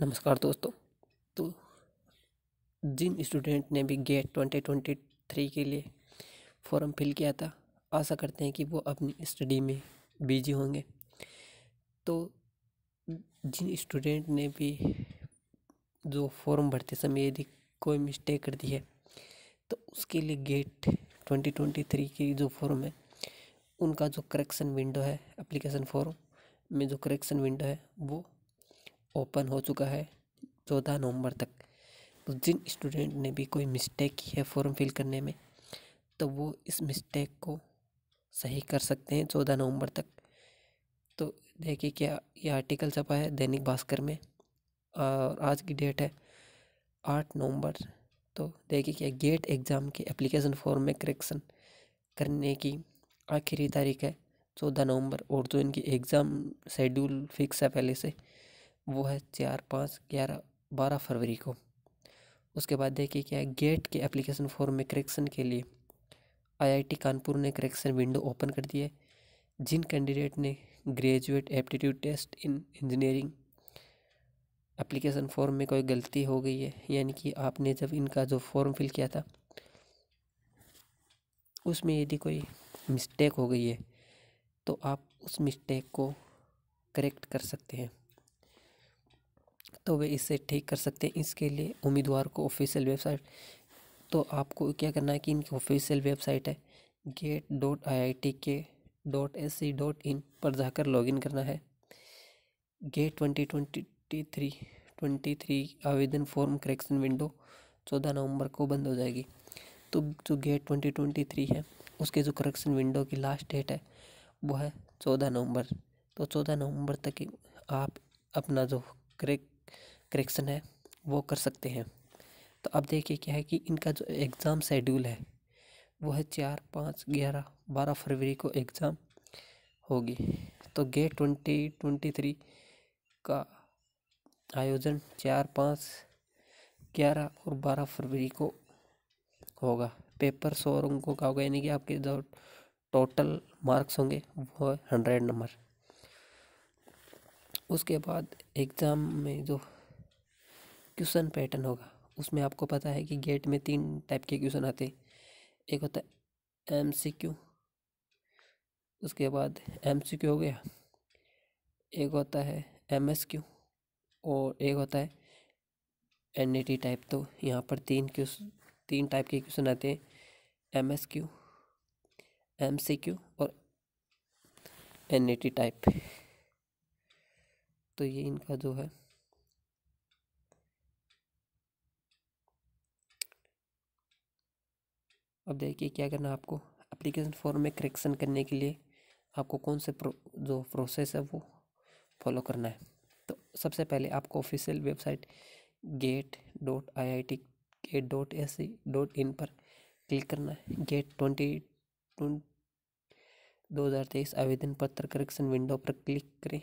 नमस्कार दोस्तों तो जिन स्टूडेंट ने भी गेट ट्वेंटी ट्वेंटी थ्री के लिए फॉर्म फिल किया था आशा करते हैं कि वो अपनी स्टडी में बिजी होंगे तो जिन स्टूडेंट ने भी जो फॉर्म भरते समय यदि कोई मिस्टेक कर दी है तो उसके लिए गेट ट्वेंटी ट्वेंटी थ्री की जो फॉर्म है उनका जो करेक्शन विंडो है एप्लीकेशन फॉर्म में जो करेक्शन विंडो है वो ओपन हो चुका है चौदह नवंबर तक तो जिन स्टूडेंट ने भी कोई मिस्टेक की है फॉर्म फिल करने में तो वो इस मिस्टेक को सही कर सकते हैं चौदह नवंबर तक तो देखिए क्या ये आर्टिकल छपा है दैनिक भास्कर में और आज की डेट है आठ नवंबर तो देखिए क्या गेट एग्ज़ाम के एप्लीकेशन फॉर्म में करेक्शन करने की आखिरी तारीख है चौदह नवंबर और जो इनकी एग्ज़ाम शेड्यूल फिक्स है पहले से वो है चार पाँच ग्यारह बारह फरवरी को उसके बाद देखिए क्या है गेट के एप्लीकेशन फॉर्म में करेक्शन के लिए आईआईटी कानपुर ने करेक्शन विंडो ओपन कर दिया है जिन कैंडिडेट ने graduate aptitude test in engineering application form में कोई गलती हो गई है यानी कि आपने जब इनका जो फॉर्म फिल किया था उसमें यदि कोई मिस्टेक हो गई है तो आप उस मिस्टेक को करेक्ट कर सकते हैं तो वे इसे ठीक कर सकते हैं इसके लिए उम्मीदवार को ऑफिशियल वेबसाइट तो आपको क्या करना है कि इनकी ऑफिशियल वेबसाइट है GATE dot I I T K dot S C dot in पर जाकर लॉगिन करना है GATE twenty twenty three twenty three आवेदन फॉर्म करेक्शन विंडो चौदह नवंबर को बंद हो जाएगी तो जो गेट ट्वेंटी ट्वेंटी थ्री है उसके जो करेक्शन विंडो की लास्ट डेट है वो है चौदह नवंबर तो चौदह नवंबर तक आप अपना जो करेक्ट करेक्शन है वो कर सकते हैं तो अब देखिए क्या है कि इनका जो एग्ज़ाम शेड्यूल है वो है चार पाँच ग्यारह बारह फरवरी को एग्ज़ाम होगी तो गेट ट्वेंटी ट्वेंटी थ्री का आयोजन चार पाँच ग्यारह और बारह फरवरी को होगा पेपर सौ अंकों का होगा यानी कि आपके जो टोटल मार्क्स होंगे वो हंड्रेड नंबर उसके बाद एग्ज़ाम में जो क्वेश्चन पैटर्न होगा उसमें आपको पता है कि गेट में तीन टाइप के क्वेश्चन आते हैं एक होता है एम सी क्यू उसके बाद एम सी क्यू हो गया एक होता है एम एस क्यू और एक होता है एन ई टी टाइप तो यहाँ पर तीन क्वेश्चन तीन टाइप के क्वेश्चन आते हैं M S Q M C Q और एन ई टी टाइप तो ये इनका जो है अब देखिए क्या करना है आपको एप्लीकेशन फॉर्म में करेक्शन करने के लिए आपको कौन से प्रो, जो प्रोसेस है वो फॉलो करना है तो सबसे पहले आपको official website GATE dot I I T GATE dot S C dot in पर क्लिक करना है गेट ट्वेंटी दो हज़ार तेईस आवेदन पत्र करेक्शन विंडो पर क्लिक करें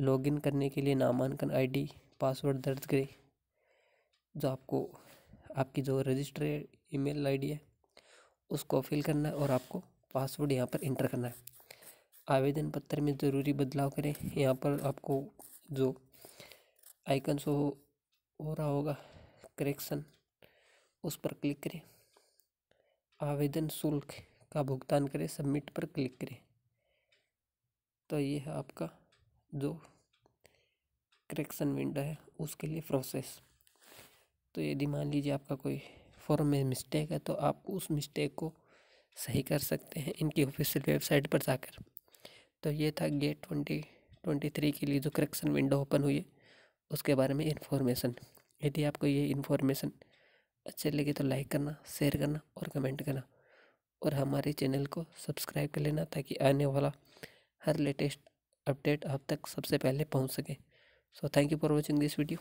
लॉगिन करने के लिए नामांकन आईडी पासवर्ड दर्ज करें जो आपको आपकी जो रजिस्टर ईमेल आईडी है उसको फिल करना है और आपको पासवर्ड यहाँ पर इंटर करना है आवेदन पत्र में ज़रूरी बदलाव करें यहाँ पर आपको जो आइकन शो हो रहा होगा करेक्शन उस पर क्लिक करें आवेदन शुल्क का भुगतान करें सबमिट पर क्लिक करें तो ये है आपका जो करेक्शन विंडो है उसके लिए प्रोसेस तो यदि मान लीजिए आपका कोई फॉर्म में मिस्टेक है तो आप उस मिस्टेक को सही कर सकते हैं इनकी ऑफिशियल वेबसाइट पर जाकर तो ये था गेट ट्वेंटी ट्वेंटी थ्री के लिए जो करेक्शन विंडो ओपन हुई है उसके बारे में इन्फॉर्मेशन यदि आपको ये इन्फॉर्मेशन अच्छे लगे तो लाइक करना शेयर करना और कमेंट करना और हमारे चैनल को सब्सक्राइब कर लेना ताकि आने वाला हर लेटेस्ट अपडेट आप तक सबसे पहले पहुंच सके so thank you for watching this video